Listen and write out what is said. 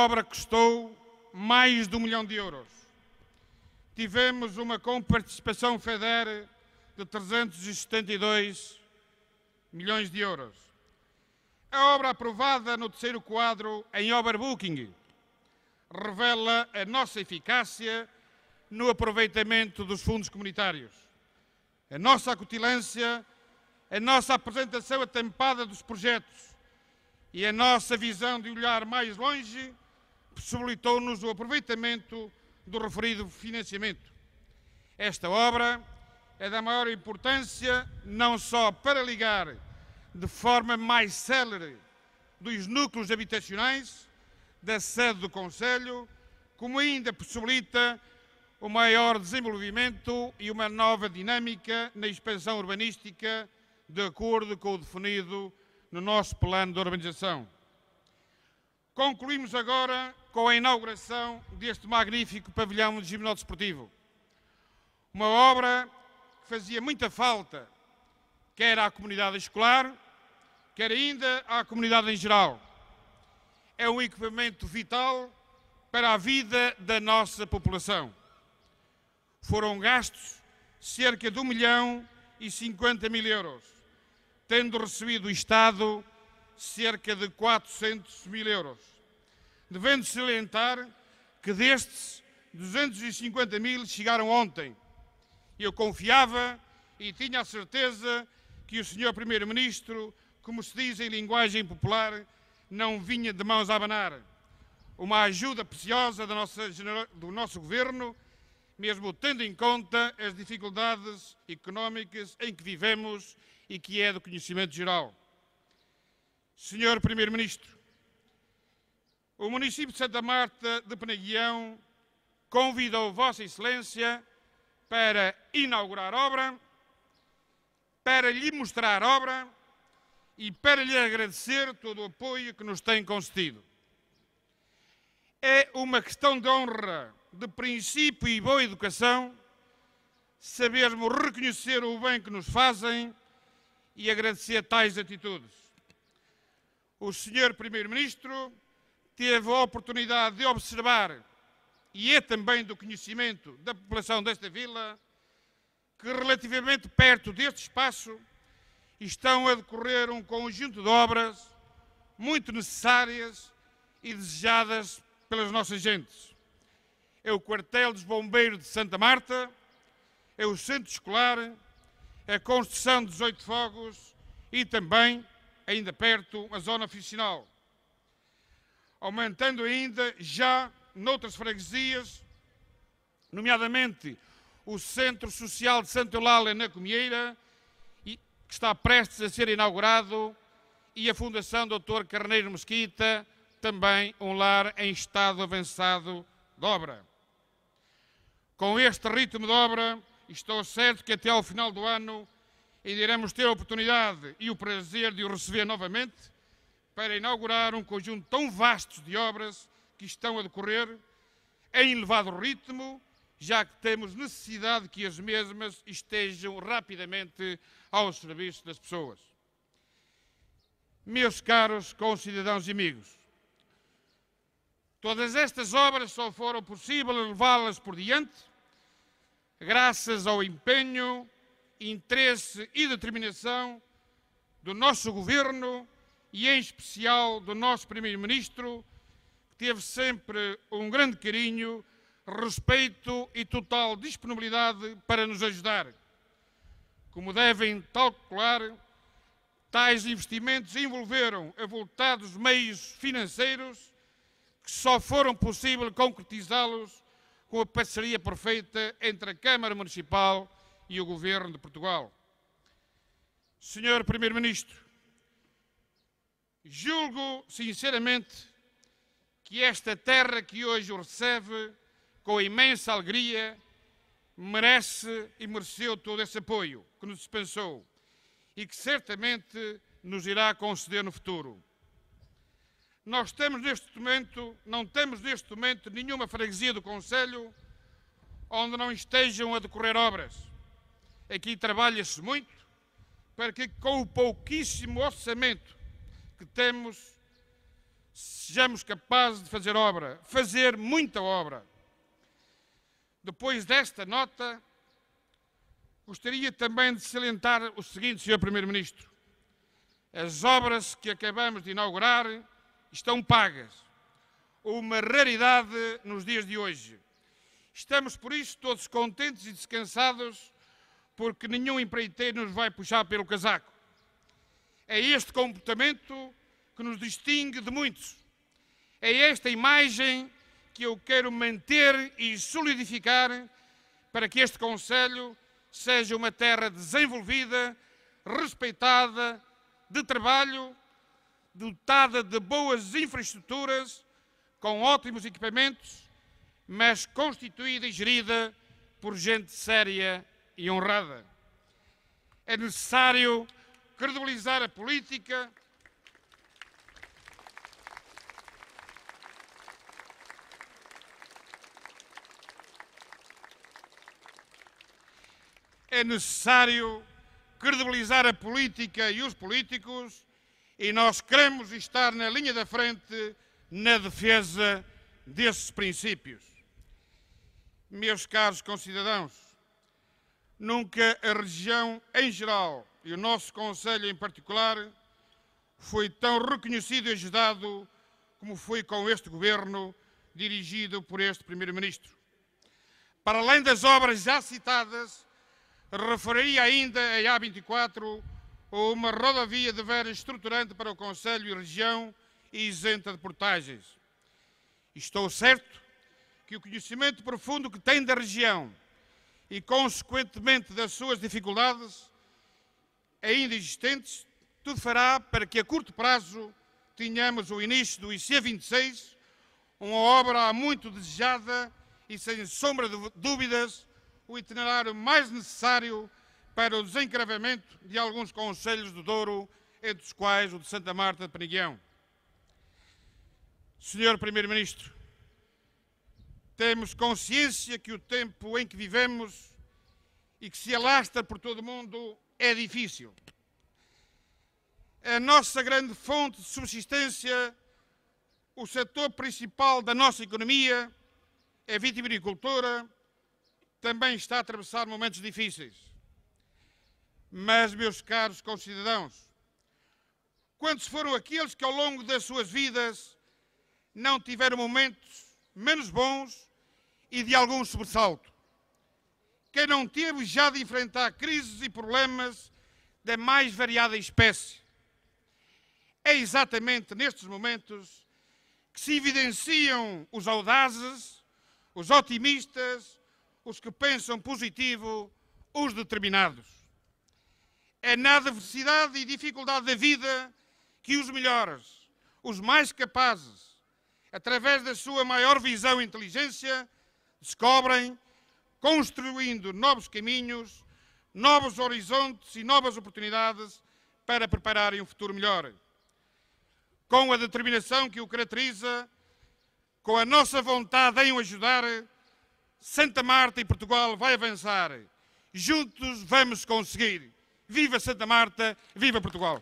A obra custou mais de um milhão de euros. Tivemos uma comparticipação FEDER de 372 milhões de euros. A obra aprovada no terceiro quadro em overbooking revela a nossa eficácia no aproveitamento dos fundos comunitários, a nossa acutilância, a nossa apresentação atempada dos projetos e a nossa visão de olhar mais longe possibilitou-nos o aproveitamento do referido financiamento. Esta obra é da maior importância não só para ligar de forma mais célere dos núcleos habitacionais da sede do Conselho, como ainda possibilita o maior desenvolvimento e uma nova dinâmica na expansão urbanística de acordo com o definido no nosso plano de urbanização. Concluímos agora com a inauguração deste magnífico pavilhão de desportivo, Uma obra que fazia muita falta, quer à comunidade escolar, quer ainda à comunidade em geral. É um equipamento vital para a vida da nossa população. Foram gastos cerca de 1 milhão e 50 mil euros, tendo recebido o Estado cerca de 400 mil euros. Devendo salientar que destes, 250 mil chegaram ontem. Eu confiava e tinha a certeza que o Sr. Primeiro-Ministro, como se diz em linguagem popular, não vinha de mãos a abanar. Uma ajuda preciosa do nosso Governo, mesmo tendo em conta as dificuldades económicas em que vivemos e que é do conhecimento geral. Senhor Primeiro-Ministro, o município de Santa Marta de Penaguião convidou Vossa Excelência para inaugurar obra, para lhe mostrar obra e para lhe agradecer todo o apoio que nos tem concedido. É uma questão de honra, de princípio e boa educação sabermos reconhecer o bem que nos fazem e agradecer tais atitudes o Sr. Primeiro-Ministro teve a oportunidade de observar, e é também do conhecimento da população desta vila, que relativamente perto deste espaço estão a decorrer um conjunto de obras muito necessárias e desejadas pelas nossas gentes. É o quartel dos bombeiros de Santa Marta, é o centro escolar, a construção dos oito fogos e também ainda perto a zona oficinal, aumentando ainda já noutras freguesias, nomeadamente o Centro Social de Santo Eulália na Comieira, que está prestes a ser inaugurado, e a Fundação Dr. Carneiro Mesquita, também um lar em estado avançado de obra. Com este ritmo de obra, estou certo que até ao final do ano Ainda iremos ter a oportunidade e o prazer de o receber novamente para inaugurar um conjunto tão vasto de obras que estão a decorrer em elevado ritmo, já que temos necessidade que as mesmas estejam rapidamente ao serviço das pessoas. Meus caros concidadãos e amigos, todas estas obras só foram possíveis levá-las por diante graças ao empenho interesse e determinação do nosso governo e, em especial, do nosso primeiro-ministro, que teve sempre um grande carinho, respeito e total disponibilidade para nos ajudar. Como devem calcular, tais investimentos envolveram avultados meios financeiros que só foram possível concretizá-los com a parceria perfeita entre a Câmara Municipal e e o Governo de Portugal. Senhor Primeiro-Ministro, julgo sinceramente que esta terra que hoje o recebe com imensa alegria merece e mereceu todo esse apoio que nos dispensou e que certamente nos irá conceder no futuro. Nós estamos neste momento, não temos neste momento nenhuma freguesia do Conselho onde não estejam a decorrer obras aqui trabalha-se muito para que, com o pouquíssimo orçamento que temos, sejamos capazes de fazer obra, fazer muita obra. Depois desta nota, gostaria também de salientar o seguinte, Sr. Primeiro-Ministro. As obras que acabamos de inaugurar estão pagas. Uma raridade nos dias de hoje. Estamos, por isso, todos contentes e descansados porque nenhum empreiteiro nos vai puxar pelo casaco. É este comportamento que nos distingue de muitos. É esta imagem que eu quero manter e solidificar para que este Conselho seja uma terra desenvolvida, respeitada, de trabalho, dotada de boas infraestruturas, com ótimos equipamentos, mas constituída e gerida por gente séria e honrada. É necessário credibilizar a política. É necessário credibilizar a política e os políticos, e nós queremos estar na linha da frente na defesa desses princípios. Meus caros concidadãos, Nunca a região em geral e o nosso Conselho em particular foi tão reconhecido e ajudado como foi com este governo dirigido por este Primeiro-Ministro. Para além das obras já citadas, referiria ainda a A24 uma rodovia de veras estruturante para o Conselho e região e isenta de portagens. Estou certo que o conhecimento profundo que tem da região e, consequentemente, das suas dificuldades ainda existentes, tudo fará para que a curto prazo tenhamos o início do IC 26, uma obra muito desejada e, sem sombra de dúvidas, o itinerário mais necessário para o desencravamento de alguns conselhos do Douro, entre os quais o de Santa Marta de Penigão. Senhor Primeiro-Ministro, temos consciência que o tempo em que vivemos e que se alastra por todo o mundo é difícil. A nossa grande fonte de subsistência, o setor principal da nossa economia, a é vitivinicultura, também está a atravessar momentos difíceis. Mas, meus caros concidadãos, quantos foram aqueles que ao longo das suas vidas não tiveram momentos menos bons e de algum sobressalto. Quem não teve já de enfrentar crises e problemas da mais variada espécie. É exatamente nestes momentos que se evidenciam os audazes, os otimistas, os que pensam positivo, os determinados. É na adversidade e dificuldade da vida que os melhores, os mais capazes, através da sua maior visão e inteligência, descobrem, construindo novos caminhos, novos horizontes e novas oportunidades para prepararem um futuro melhor. Com a determinação que o caracteriza, com a nossa vontade em o ajudar, Santa Marta e Portugal vai avançar. Juntos vamos conseguir. Viva Santa Marta, viva Portugal!